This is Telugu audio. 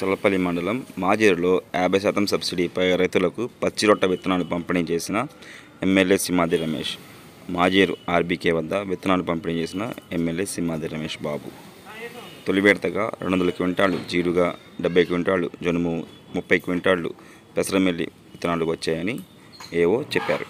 చల్లపల్లి మండలం మాజేరులో యాభై శాతం సబ్సిడీపై రైతులకు పచ్చిరొట్ట విత్తనాలు పంపిణీ చేసిన ఎమ్మెల్యే సిమాది రమేష్ మాజేరు ఆర్బీకే వద్ద విత్తనాలు పంపిణీ చేసిన ఎమ్మెల్యే సిమాది రమేష్ బాబు తొలి విడతగా రెండు వందల క్వింటాళ్ళు జీరుగా డెబ్బై క్వింటాళ్ళు జనుము ముప్పై క్వింటాళ్ళు పెసరమెల్లి విత్తనాలు వచ్చాయని ఏవో చెప్పారు